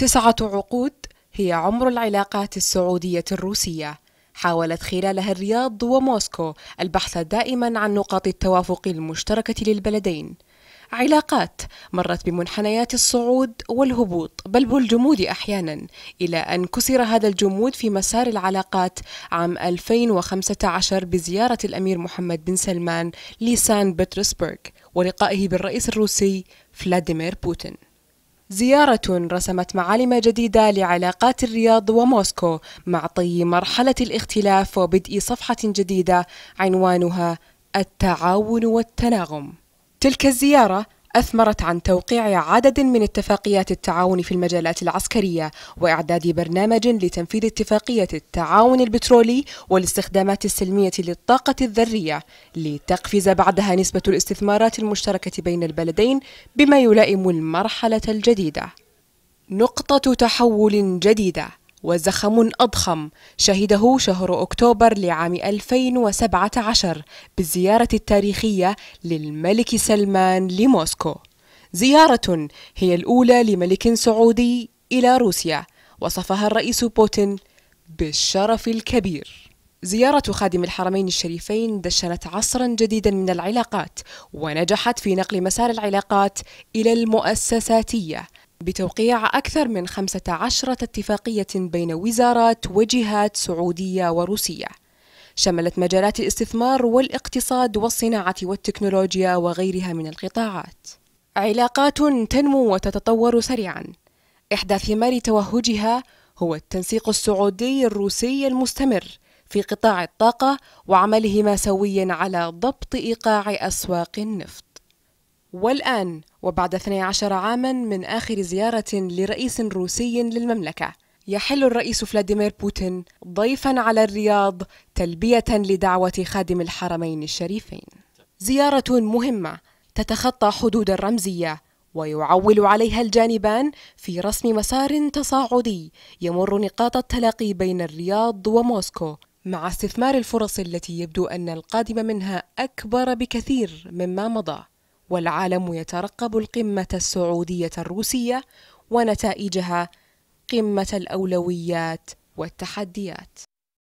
تسعة عقود هي عمر العلاقات السعودية الروسية حاولت خلالها الرياض وموسكو البحث دائما عن نقاط التوافق المشتركة للبلدين علاقات مرت بمنحنيات الصعود والهبوط بل والجمود أحيانا إلى أن كسر هذا الجمود في مسار العلاقات عام 2015 بزيارة الأمير محمد بن سلمان لسان بطرسبرغ ولقائه بالرئيس الروسي فلاديمير بوتين زيارة رسمت معالم جديدة لعلاقات الرياض وموسكو مع طي مرحلة الاختلاف وبدء صفحة جديدة عنوانها التعاون والتناغم. تلك الزيارة أثمرت عن توقيع عدد من اتفاقيات التعاون في المجالات العسكرية وإعداد برنامج لتنفيذ اتفاقية التعاون البترولي والاستخدامات السلمية للطاقة الذرية لتقفز بعدها نسبة الاستثمارات المشتركة بين البلدين بما يلائم المرحلة الجديدة. نقطة تحول جديدة وزخم أضخم شهده شهر أكتوبر لعام 2017 بالزيارة التاريخية للملك سلمان لموسكو زيارة هي الأولى لملك سعودي إلى روسيا وصفها الرئيس بوتين بالشرف الكبير زيارة خادم الحرمين الشريفين دشنت عصرا جديدا من العلاقات ونجحت في نقل مسار العلاقات إلى المؤسساتية بتوقيع أكثر من 15 اتفاقية بين وزارات وجهات سعودية وروسية شملت مجالات الاستثمار والاقتصاد والصناعة والتكنولوجيا وغيرها من القطاعات علاقات تنمو وتتطور سريعا إحدى ثمار توهجها هو التنسيق السعودي الروسي المستمر في قطاع الطاقة وعملهما سويا على ضبط إيقاع أسواق النفط والآن وبعد 12 عاما من آخر زيارة لرئيس روسي للمملكة يحل الرئيس فلاديمير بوتين ضيفا على الرياض تلبية لدعوة خادم الحرمين الشريفين زيارة مهمة تتخطى حدود الرمزية ويعول عليها الجانبان في رسم مسار تصاعدي يمر نقاط التلاقي بين الرياض وموسكو مع استثمار الفرص التي يبدو أن القادم منها أكبر بكثير مما مضى والعالم يترقب القمة السعودية الروسية ونتائجها قمة الأولويات والتحديات